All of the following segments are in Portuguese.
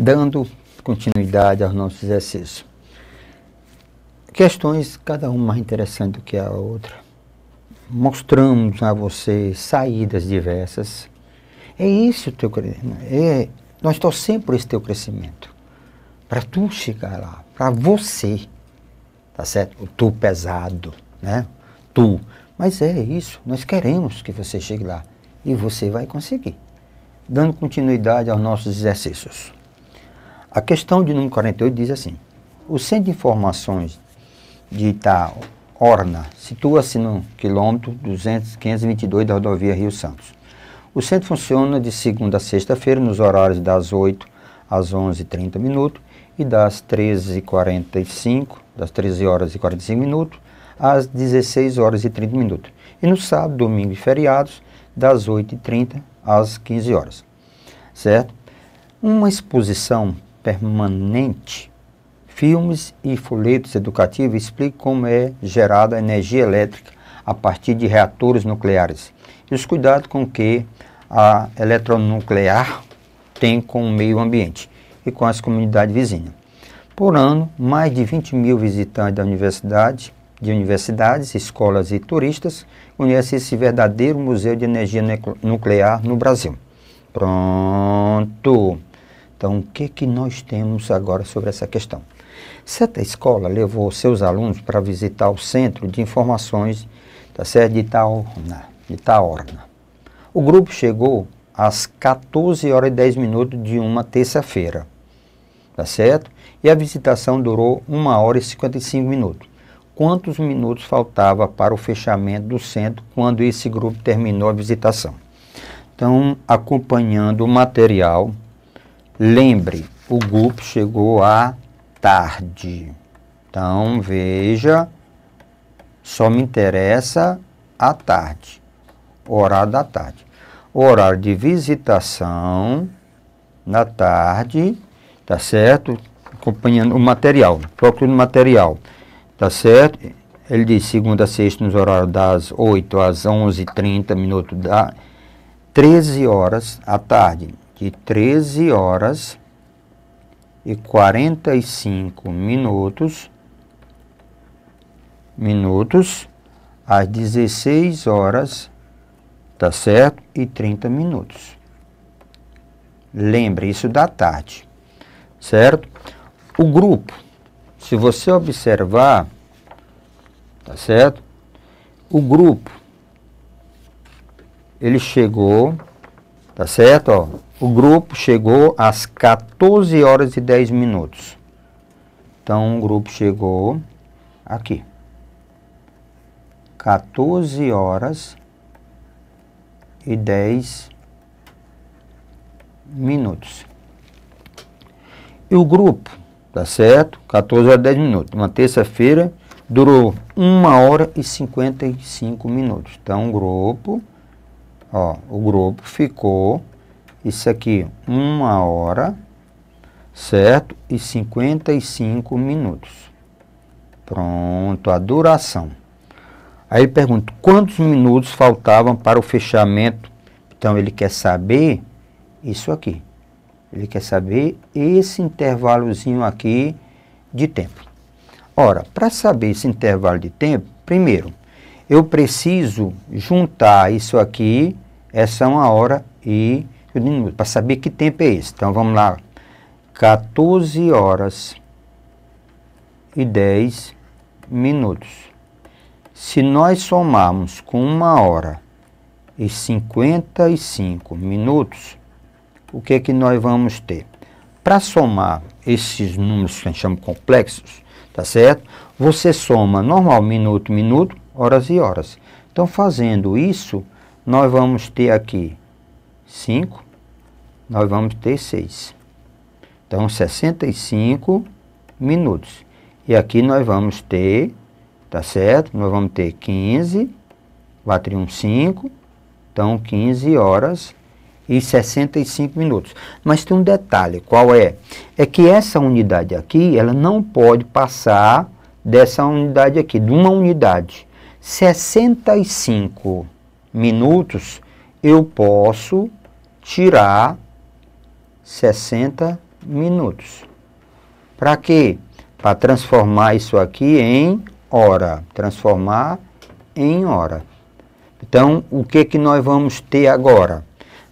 dando continuidade aos nossos exercícios. Questões, cada uma mais interessante do que a outra. Mostramos a você saídas diversas. É isso o teu crescimento. Né? É, nós torcemos por esse teu crescimento. Para tu chegar lá, para você. Tá certo? O tu pesado, né? Tu. Mas é isso, nós queremos que você chegue lá. E você vai conseguir. Dando continuidade aos nossos exercícios. A questão de número 48 diz assim: o centro de informações de Orna, situa-se no quilômetro 200, 522 da rodovia Rio Santos. O centro funciona de segunda a sexta-feira nos horários das 8 às 11h30 minutos e das 13h45, das 13 horas e 45 minutos às 16 horas e 30 minutos. E no sábado, domingo e feriados, das 8h30 às 15 horas. Certo? Uma exposição permanente. Filmes e folhetos educativos explicam como é gerada a energia elétrica a partir de reatores nucleares e os cuidados com que a eletronuclear tem com o meio ambiente e com as comunidades vizinhas. Por ano, mais de 20 mil visitantes da universidade, de universidades, escolas e turistas conhecem esse verdadeiro museu de energia nuclear no Brasil. Pronto! Então, o que, é que nós temos agora sobre essa questão? Certa escola levou seus alunos para visitar o centro de informações da sede de Itaorna, né, de Itaorna. O grupo chegou às 14 horas e 10 minutos de uma terça-feira, tá certo? E a visitação durou 1 hora e 55 minutos. Quantos minutos faltava para o fechamento do centro quando esse grupo terminou a visitação? Então, acompanhando o material Lembre, o grupo chegou à tarde. Então, veja, só me interessa a tarde, horário da tarde. Horário de visitação na tarde, tá certo? Acompanhando o material, procurando material, tá certo? Ele diz segunda a sexta nos horários das 8 às 11h30, minuto da 13 horas à tarde que 13 horas e 45 minutos minutos às 16 horas, tá certo? E 30 minutos. Lembre isso da tarde, certo? O grupo, se você observar, tá certo? O grupo ele chegou, tá certo, ó, o grupo chegou às 14 horas e 10 minutos. Então, o grupo chegou aqui. 14 horas e 10 minutos. E o grupo, tá certo? 14 horas e 10 minutos. Uma terça-feira durou 1 hora e 55 minutos. Então, o grupo, ó, o grupo ficou isso aqui, uma hora, certo? E 55 minutos. Pronto, a duração. Aí ele pergunta, quantos minutos faltavam para o fechamento? Então, ele quer saber isso aqui. Ele quer saber esse intervalozinho aqui de tempo. Ora, para saber esse intervalo de tempo, primeiro, eu preciso juntar isso aqui, essa uma hora e para saber que tempo é esse. Então vamos lá. 14 horas e 10 minutos. Se nós somarmos com uma hora e 55 minutos, o que é que nós vamos ter? Para somar esses números que a gente chama complexos, tá certo? Você soma normal, minuto, minuto, horas e horas. Então, fazendo isso, nós vamos ter aqui 5, nós vamos ter 6. Então, 65 minutos. E aqui nós vamos ter, tá certo? Nós vamos ter 15, 4 e 1, 5. Então, 15 horas e 65 minutos. Mas tem um detalhe, qual é? É que essa unidade aqui, ela não pode passar dessa unidade aqui, de uma unidade. 65 minutos eu posso tirar 60 minutos. Para quê? Para transformar isso aqui em hora. Transformar em hora. Então, o que, que nós vamos ter agora?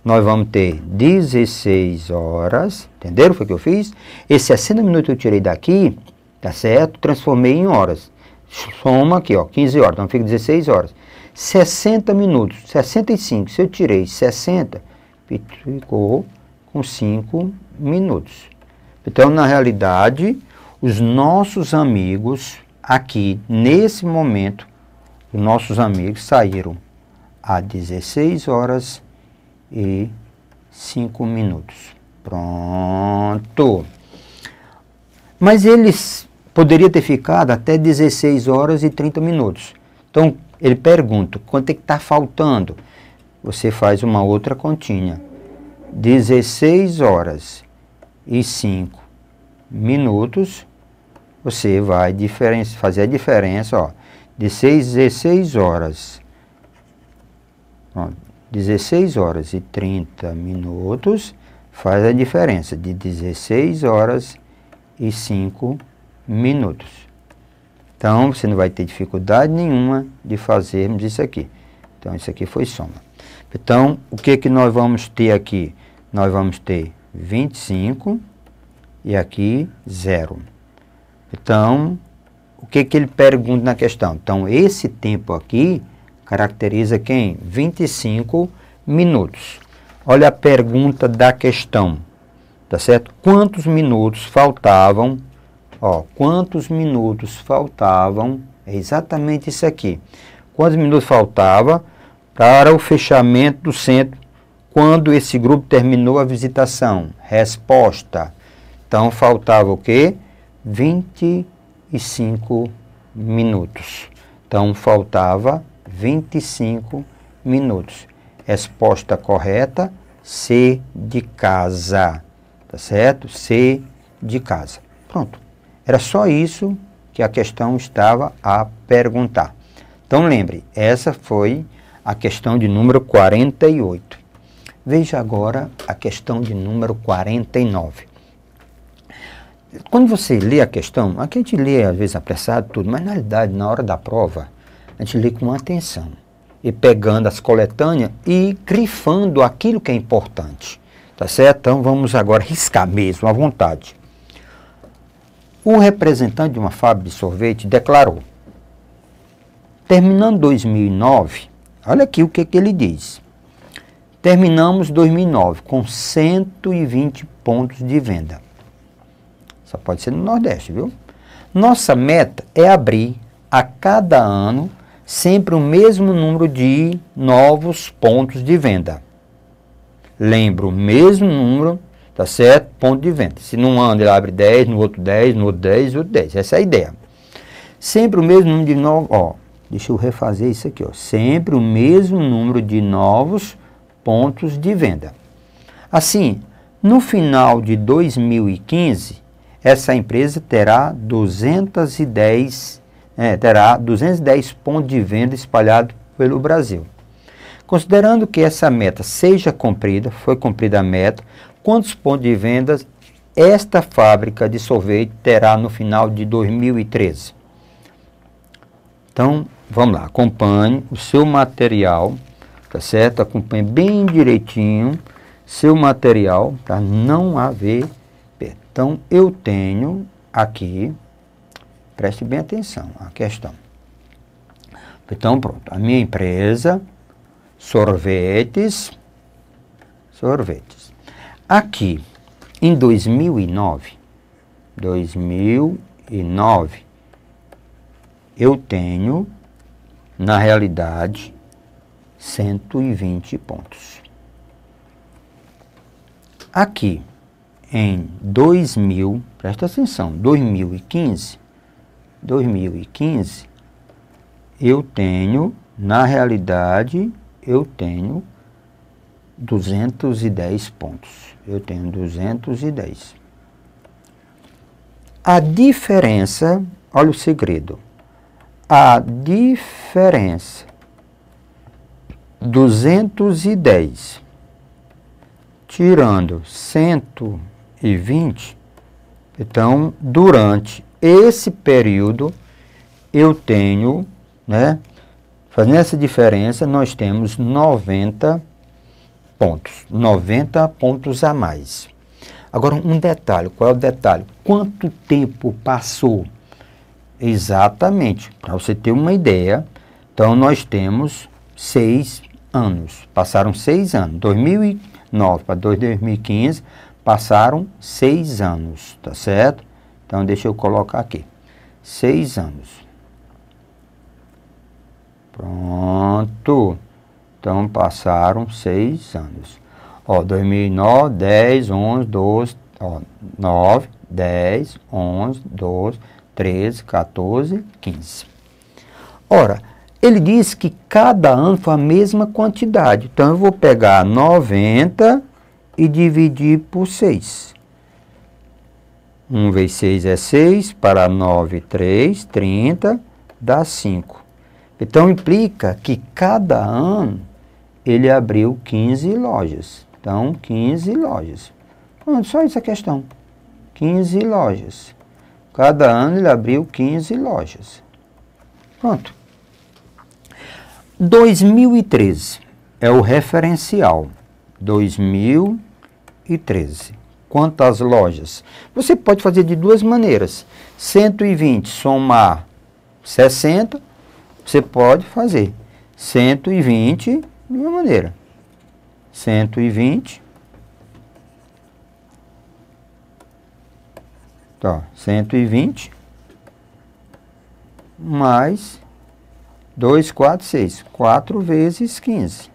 Nós vamos ter 16 horas, entenderam? o que eu fiz? Esse 60 minutos que eu tirei daqui, tá certo? Transformei em horas. Soma aqui, ó, 15 horas, então fica 16 horas. 60 minutos, 65. Se eu tirei 60, ficou com 5 minutos. Então, na realidade, os nossos amigos aqui, nesse momento, os nossos amigos saíram a 16 horas e 5 minutos. Pronto. Mas eles poderia ter ficado até 16 horas e 30 minutos. Então, ele pergunta, quanto é que está faltando? você faz uma outra continha. 16 horas e 5 minutos, você vai fazer a diferença ó, de 6, 16 horas. Ó, 16 horas e 30 minutos faz a diferença de 16 horas e 5 minutos. Então, você não vai ter dificuldade nenhuma de fazermos isso aqui. Então, isso aqui foi soma. Então, o que, é que nós vamos ter aqui? Nós vamos ter 25 e aqui 0. Então, o que, é que ele pergunta na questão? Então, esse tempo aqui caracteriza quem? 25 minutos. Olha a pergunta da questão, tá certo? Quantos minutos faltavam? Ó, quantos minutos faltavam? É exatamente isso aqui. Quantos minutos faltava? para o fechamento do centro quando esse grupo terminou a visitação. Resposta. Então faltava o quê? 25 minutos. Então faltava 25 minutos. Resposta correta, C de casa. Tá certo? C de casa. Pronto. Era só isso que a questão estava a perguntar. Então lembre, essa foi a questão de número 48. Veja agora a questão de número 49. Quando você lê a questão, aqui a gente lê às vezes apressado tudo, mas na realidade, na hora da prova, a gente lê com atenção e pegando as coletâneas e grifando aquilo que é importante. Tá certo? Então vamos agora riscar mesmo à vontade. O representante de uma fábrica de sorvete declarou: terminando 2009, Olha aqui o que, que ele diz. Terminamos 2009 com 120 pontos de venda. Só pode ser no Nordeste, viu? Nossa meta é abrir a cada ano sempre o mesmo número de novos pontos de venda. Lembro, o mesmo número, tá certo? Ponto de venda. Se num ano ele abre 10, no outro 10, no outro 10, no outro 10. Essa é a ideia. Sempre o mesmo número de novos, Deixa eu refazer isso aqui, ó. Sempre o mesmo número de novos pontos de venda. Assim, no final de 2015, essa empresa terá 210, é, terá 210 pontos de venda espalhados pelo Brasil. Considerando que essa meta seja cumprida, foi cumprida a meta, quantos pontos de venda esta fábrica de sorvete terá no final de 2013? Então, vamos lá, acompanhe o seu material, tá certo? Acompanhe bem direitinho seu material, tá? Não haver perda. Então, eu tenho aqui, preste bem atenção a questão. Então, pronto, a minha empresa, sorvetes, sorvetes. Aqui, em 2009, 2009, eu tenho na realidade, 120 pontos. Aqui, em 2000, presta atenção, 2015, 2015, eu tenho, na realidade, eu tenho 210 pontos. Eu tenho 210. A diferença, olha o segredo, a diferença 210 tirando 120, então durante esse período eu tenho, né, fazendo essa diferença, nós temos 90 pontos, 90 pontos a mais. Agora um detalhe, qual é o detalhe? Quanto tempo passou? Exatamente. Para você ter uma ideia, então nós temos seis anos. Passaram seis anos. 2009 para 2015, passaram seis anos, tá certo? Então deixa eu colocar aqui. Seis anos. Pronto. Então passaram seis anos. Ó, 2009, 10, 11, 12, ó, 9, 10, 11, 12, 13, 14, 15. Ora, ele diz que cada ano foi a mesma quantidade. Então eu vou pegar 90 e dividir por 6. 1 vezes 6 é 6, para 9, 3, 30, dá 5. Então implica que cada ano ele abriu 15 lojas. Então, 15 lojas. Pronto, só isso a questão. 15 lojas. Cada ano ele abriu 15 lojas. Pronto. 2013 é o referencial. 2013. Quantas lojas? Você pode fazer de duas maneiras. 120 somar 60, você pode fazer 120 de uma maneira. 120 Tá, então, 120 mais 2, 4, 6. 4 vezes 15.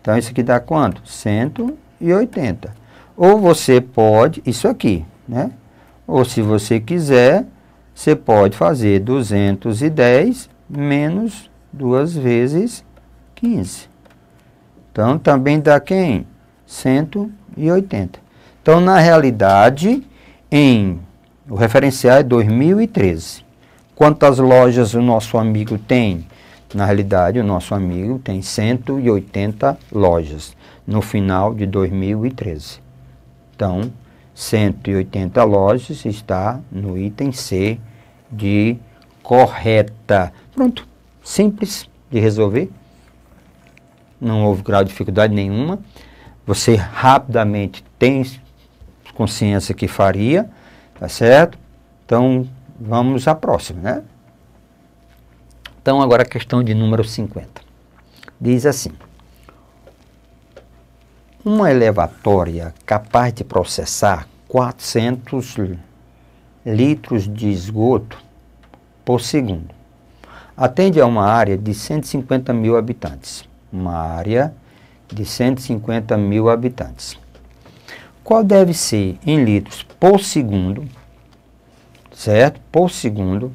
Então, isso aqui dá quanto? 180. Ou você pode, isso aqui, né? Ou se você quiser, você pode fazer 210 menos 2 vezes 15. Então, também dá quem? 180. Então, na realidade, em o referencial é 2013. Quantas lojas o nosso amigo tem? Na realidade, o nosso amigo tem 180 lojas no final de 2013. Então, 180 lojas está no item C de correta. Pronto, simples de resolver. Não houve grau de dificuldade nenhuma. Você rapidamente tem consciência que faria, tá certo? Então, vamos à próxima, né? Então, agora a questão de número 50. Diz assim: Uma elevatória capaz de processar 400 litros de esgoto por segundo atende a uma área de 150 mil habitantes. Uma área de 150 mil habitantes qual deve ser em litros por segundo, certo? Por segundo.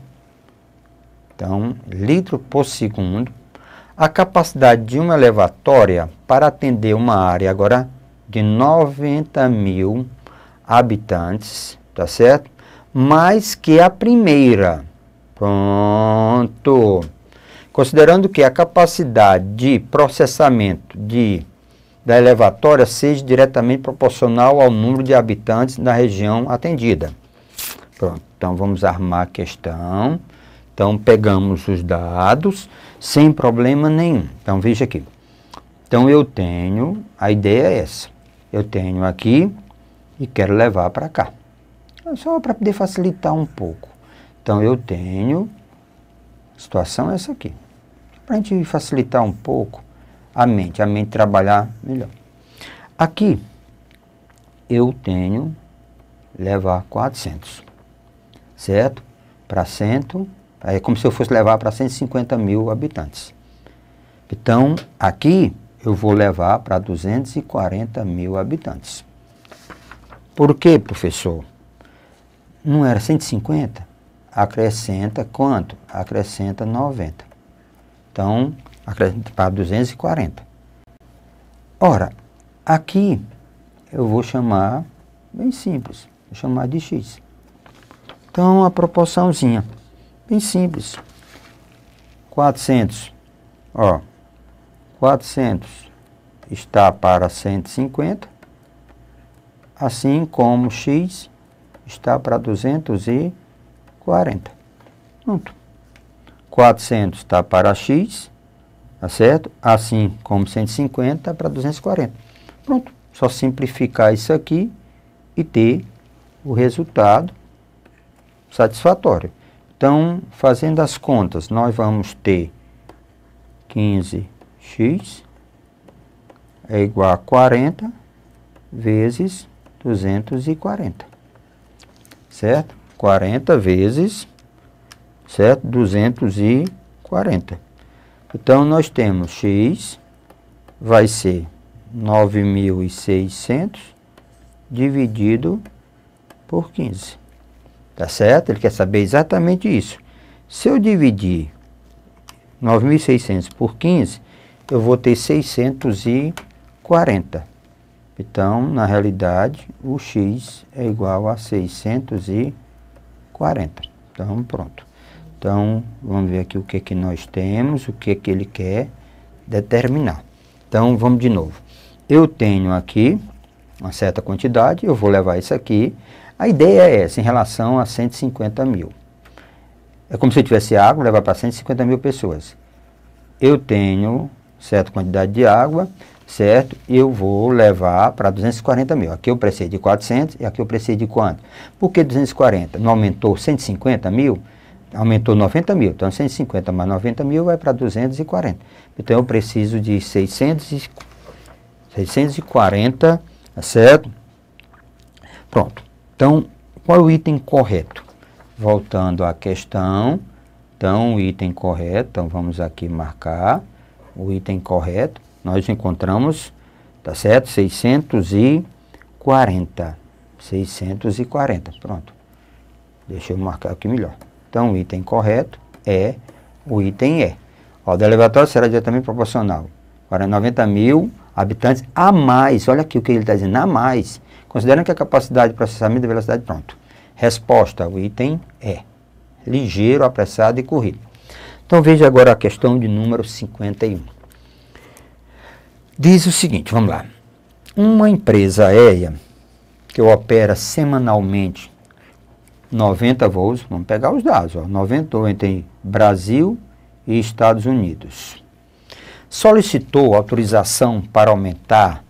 Então, litro por segundo. A capacidade de uma elevatória para atender uma área agora de 90 mil habitantes, tá certo? Mais que a primeira. Pronto. Considerando que a capacidade de processamento de da elevatória seja diretamente proporcional ao número de habitantes da região atendida. Pronto, então vamos armar a questão. Então pegamos os dados sem problema nenhum. Então veja aqui. Então eu tenho, a ideia é essa. Eu tenho aqui e quero levar para cá. É só para poder facilitar um pouco. Então eu tenho, a situação é essa aqui. Para a gente facilitar um pouco, a mente, a mente trabalhar melhor. Aqui eu tenho levar 400, certo? Para 100, é como se eu fosse levar para 150 mil habitantes. Então, aqui eu vou levar para 240 mil habitantes. Por quê, professor? Não era 150? Acrescenta quanto? Acrescenta 90. Então, acrescente para 240. Ora, aqui eu vou chamar, bem simples, vou chamar de x. Então, a proporçãozinha, bem simples. 400, ó, 400 está para 150, assim como x está para 240. Pronto. 400 está para x, tá certo? Assim como 150 para 240. Pronto, só simplificar isso aqui e ter o resultado satisfatório. Então, fazendo as contas, nós vamos ter 15x é igual a 40 vezes 240, certo? 40 vezes, certo? 240. Então, nós temos x vai ser 9.600 dividido por 15. Tá certo? Ele quer saber exatamente isso. Se eu dividir 9.600 por 15, eu vou ter 640. Então, na realidade, o x é igual a 640. Então, pronto. Então, vamos ver aqui o que, que nós temos, o que, que ele quer determinar. Então, vamos de novo. Eu tenho aqui uma certa quantidade, eu vou levar isso aqui. A ideia é essa, em relação a 150 mil. É como se eu tivesse água, levar para 150 mil pessoas. Eu tenho certa quantidade de água, certo? Eu vou levar para 240 mil. Aqui eu precisei de 400 e aqui eu precisei de quanto? Por que 240? Não aumentou 150 mil? aumentou 90 mil. Então, 150 mais 90 mil vai para 240. Então, eu preciso de 600 e, 640, tá certo? Pronto. Então, qual é o item correto? Voltando à questão, então, o item correto, então vamos aqui marcar o item correto. Nós encontramos, tá certo? 640. 640, pronto. Deixa eu marcar aqui melhor. Então, o item correto é o item E. O delegatório será diretamente proporcional para 90 mil habitantes a mais. Olha aqui o que ele está dizendo, a mais. Considerando que a capacidade de processamento e velocidade, pronto. Resposta, o item E. Ligeiro, apressado e corrido. Então veja agora a questão de número 51. Diz o seguinte, vamos lá. Uma empresa aérea que opera semanalmente 90 voos, vamos pegar os dados, ó, 90 entre Brasil e Estados Unidos. Solicitou autorização para aumentar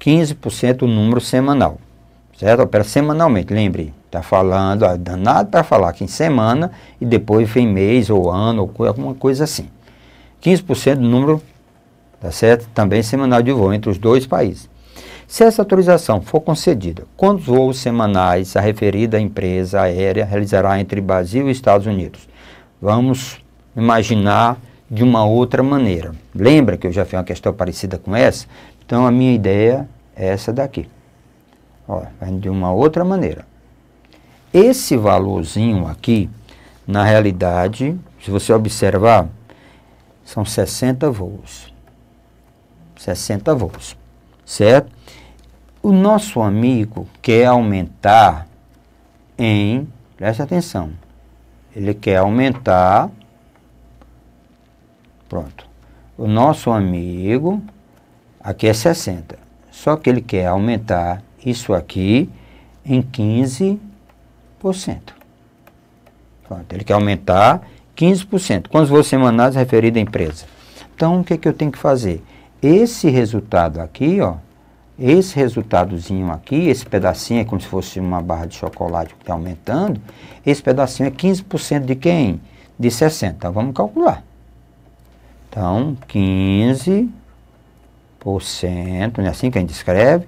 15% o número semanal, certo? Opera semanalmente, lembre, está falando, ó, danado para falar que em semana e depois vem mês ou ano ou alguma coisa assim. 15% do número, tá certo? Também semanal de voo entre os dois países. Se essa autorização for concedida, quantos voos semanais a referida empresa aérea realizará entre Brasil e Estados Unidos? Vamos imaginar de uma outra maneira. Lembra que eu já fiz uma questão parecida com essa? Então a minha ideia é essa daqui. Ó, de uma outra maneira. Esse valorzinho aqui, na realidade, se você observar, são 60 voos. 60 voos certo? O nosso amigo quer aumentar em, preste atenção, ele quer aumentar, pronto. O nosso amigo, aqui é 60, só que ele quer aumentar isso aqui em 15%. Pronto, ele quer aumentar 15%, quantos voos semanais referida à empresa. Então, o que, é que eu tenho que fazer? esse resultado aqui, ó, esse resultadozinho aqui, esse pedacinho é como se fosse uma barra de chocolate que está aumentando, esse pedacinho é 15% de quem? De 60. Então, vamos calcular. Então, 15% não é assim que a gente escreve?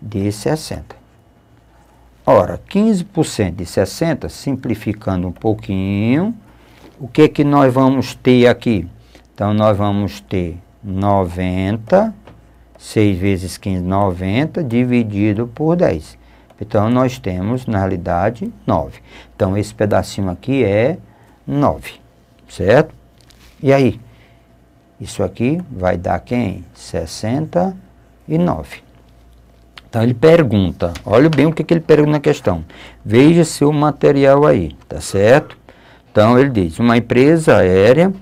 De 60. Ora, 15% de 60, simplificando um pouquinho, o que é que nós vamos ter aqui? Então, nós vamos ter 90, 6 vezes 15, 90, dividido por 10. Então, nós temos, na realidade, 9. Então, esse pedacinho aqui é 9, certo? E aí? Isso aqui vai dar quem? 69. Então, ele pergunta, olha bem o que, que ele pergunta na questão. Veja seu material aí, tá certo? Então, ele diz, uma empresa aérea,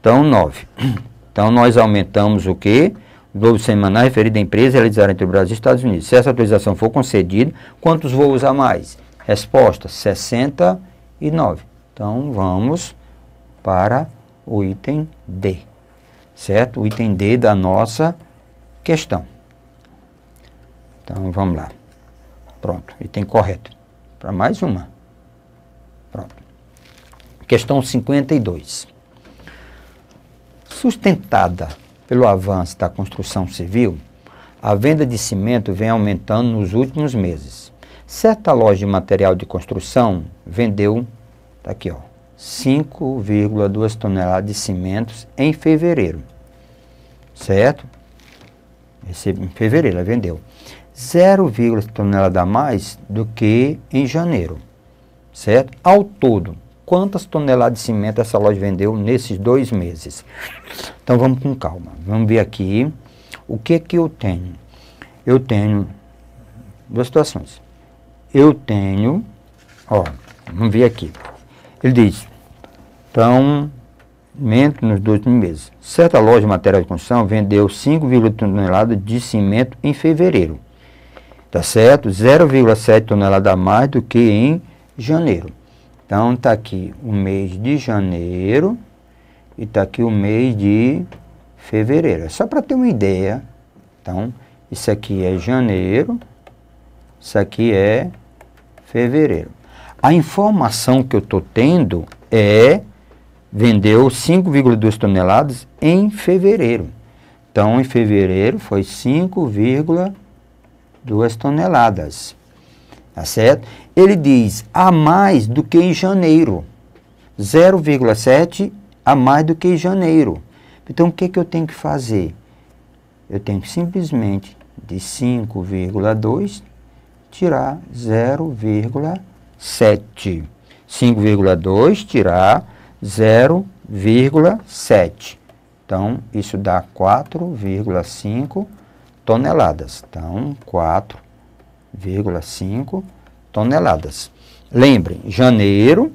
então 9. Então nós aumentamos o que? Voo semanal referido à empresa realizada entre o Brasil e Estados Unidos. Se essa autorização for concedida, quantos voos a mais? Resposta: 69. Então vamos para o item D. Certo? O item D da nossa questão. Então vamos lá. Pronto, item correto. Para mais uma. Pronto. Questão 52. Sustentada pelo avanço da construção civil, a venda de cimento vem aumentando nos últimos meses. Certa loja de material de construção vendeu, tá aqui ó, 5,2 toneladas de cimentos em fevereiro. Certo? Esse, em fevereiro ela vendeu. 0,1 tonelada a mais do que em janeiro. Certo? Ao todo, quantas toneladas de cimento essa loja vendeu nesses dois meses. Então vamos com calma. Vamos ver aqui o que que eu tenho. Eu tenho duas situações. Eu tenho, ó, vamos ver aqui. Ele diz, então, cimento nos dois meses. Certa loja de material de construção vendeu 5,8 toneladas de cimento em fevereiro. Tá certo? 0,7 toneladas a mais do que em janeiro. Então está aqui o mês de janeiro e está aqui o mês de fevereiro. É só para ter uma ideia. Então, isso aqui é janeiro, isso aqui é fevereiro. A informação que eu estou tendo é vendeu 5,2 toneladas em fevereiro. Então, em fevereiro foi 5,2 toneladas. Tá certo? ele diz a mais do que em janeiro. 0,7 a mais do que em janeiro. Então, o que, que eu tenho que fazer? Eu tenho que simplesmente de 5,2 tirar 0,7. 5,2 tirar 0,7. Então, isso dá 4,5 toneladas. Então, 4,5 toneladas. Lembrem, janeiro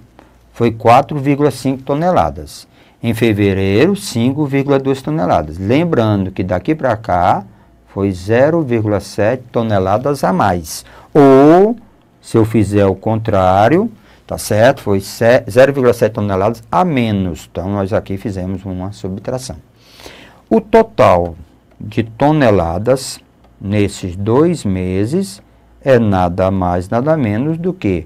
foi 4,5 toneladas. Em fevereiro, 5,2 toneladas. Lembrando que daqui para cá foi 0,7 toneladas a mais. Ou, se eu fizer o contrário, tá certo? Foi 0,7 toneladas a menos. Então, nós aqui fizemos uma subtração. O total de toneladas nesses dois meses é nada mais, nada menos do que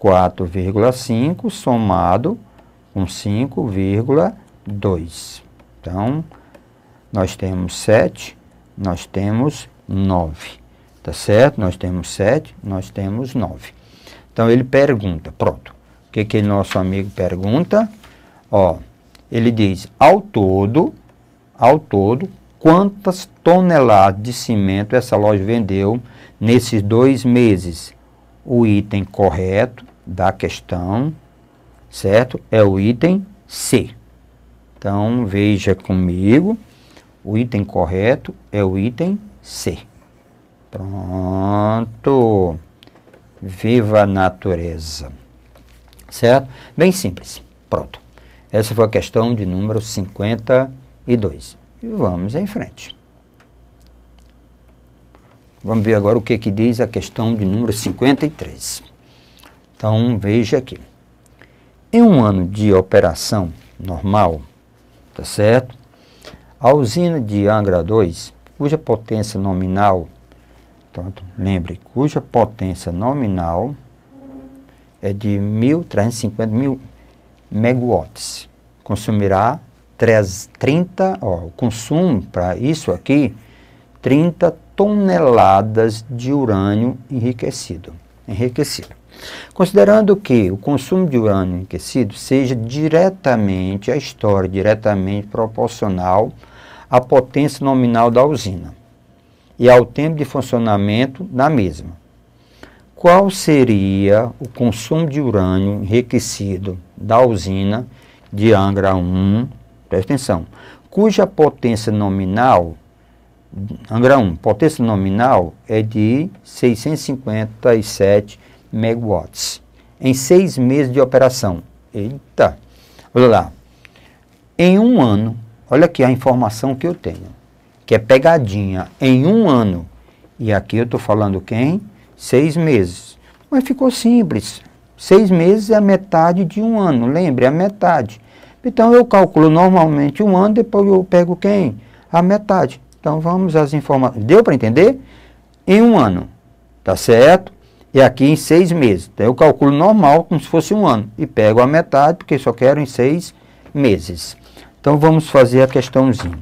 4,5 somado com 5,2. Então, nós temos 7, nós temos 9. Tá certo? Nós temos 7, nós temos 9. Então, ele pergunta, pronto. O que que nosso amigo pergunta? Ó, ele diz, ao todo, ao todo, quantas toneladas de cimento essa loja vendeu nesses dois meses, o item correto da questão, certo? É o item C. Então, veja comigo, o item correto é o item C. Pronto. Viva a natureza. Certo? Bem simples. Pronto. Essa foi a questão de número 52. E vamos em frente. Vamos ver agora o que, que diz a questão de número 53. Então, veja aqui. Em um ano de operação normal, tá certo? A usina de Angra 2, cuja potência nominal, tanto lembre, cuja potência nominal é de 1.350 mil megawatts, consumirá 30, ó, o consumo para isso aqui, 30 toneladas de urânio enriquecido. enriquecido. Considerando que o consumo de urânio enriquecido seja diretamente, a história diretamente proporcional à potência nominal da usina e ao tempo de funcionamento da mesma. Qual seria o consumo de urânio enriquecido da usina de Angra 1, presta atenção, cuja potência nominal Angra 1, potência nominal é de 657 megawatts em seis meses de operação. Eita! Olha lá. Em um ano, olha aqui a informação que eu tenho, que é pegadinha. Em um ano, e aqui eu estou falando quem? Seis meses. Mas ficou simples. Seis meses é a metade de um ano, lembre, é a metade. Então eu calculo normalmente um ano, depois eu pego quem? A metade. Então vamos às informações. Deu para entender? Em um ano, tá certo? E aqui em seis meses. Então eu calculo normal, como se fosse um ano. E pego a metade, porque só quero em seis meses. Então vamos fazer a questãozinha.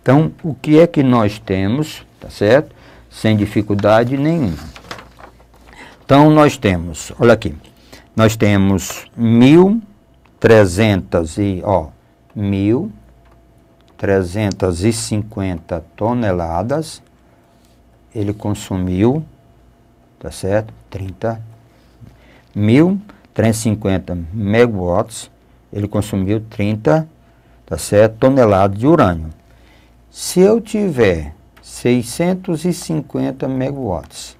Então, o que é que nós temos, tá certo? Sem dificuldade nenhuma. Então, nós temos, olha aqui, nós temos 1.300 e, ó, 1.000 350 toneladas, ele consumiu, tá certo? 30 mil 350 megawatts, ele consumiu 30 tá certo? toneladas de urânio. Se eu tiver 650 megawatts,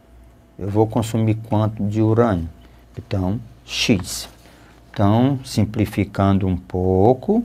eu vou consumir quanto de urânio? Então, X. Então, simplificando um pouco,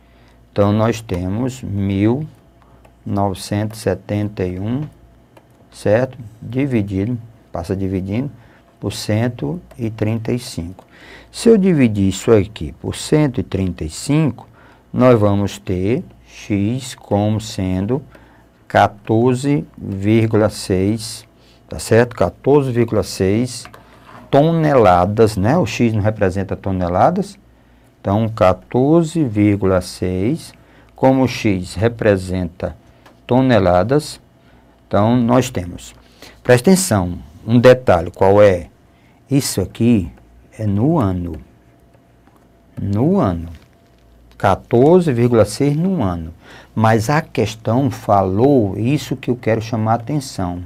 Então, nós temos 1.971, certo? Dividido, passa dividindo, por 135. Se eu dividir isso aqui por 135, nós vamos ter x como sendo 14,6, tá certo? 14,6 toneladas, né? O x não representa toneladas, então, 14,6, como X representa toneladas, então nós temos. Presta atenção, um detalhe, qual é? Isso aqui é no ano. No ano. 14,6 no ano. Mas a questão falou, isso que eu quero chamar a atenção.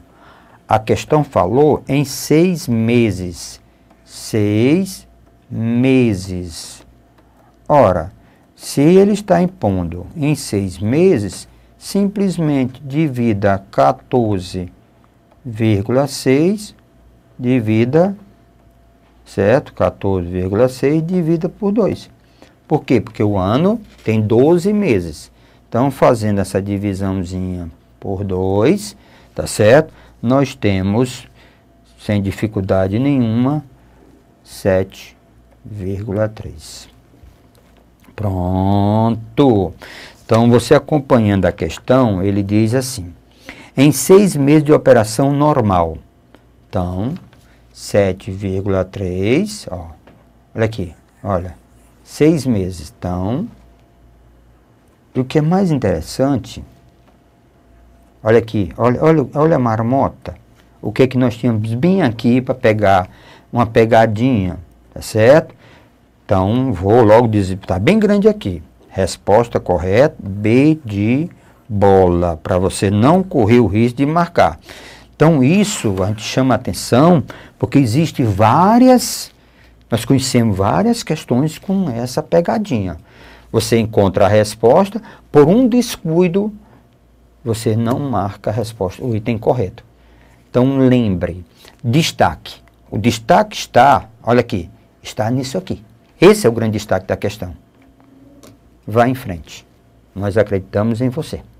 A questão falou em seis meses. Seis meses. Ora, se ele está impondo em seis meses, simplesmente divida 14,6 divida, certo? 14,6 divida por 2. Por quê? Porque o ano tem 12 meses. Então, fazendo essa divisãozinha por 2, tá certo? Nós temos, sem dificuldade nenhuma, 7,3. Pronto. Então, você acompanhando a questão, ele diz assim: em seis meses de operação normal. Então, 7,3, ó. Olha aqui, olha. Seis meses. Então, e o que é mais interessante, olha aqui, olha, olha, olha a marmota. O que é que nós tínhamos bem aqui para pegar uma pegadinha, tá certo? Então, vou logo dizer, está bem grande aqui. Resposta correta, B de bola, para você não correr o risco de marcar. Então, isso a gente chama atenção, porque existe várias, nós conhecemos várias questões com essa pegadinha. Você encontra a resposta, por um descuido, você não marca a resposta, o item correto. Então, lembre, destaque. O destaque está, olha aqui, está nisso aqui. Esse é o grande destaque da questão. Vá em frente. Nós acreditamos em você.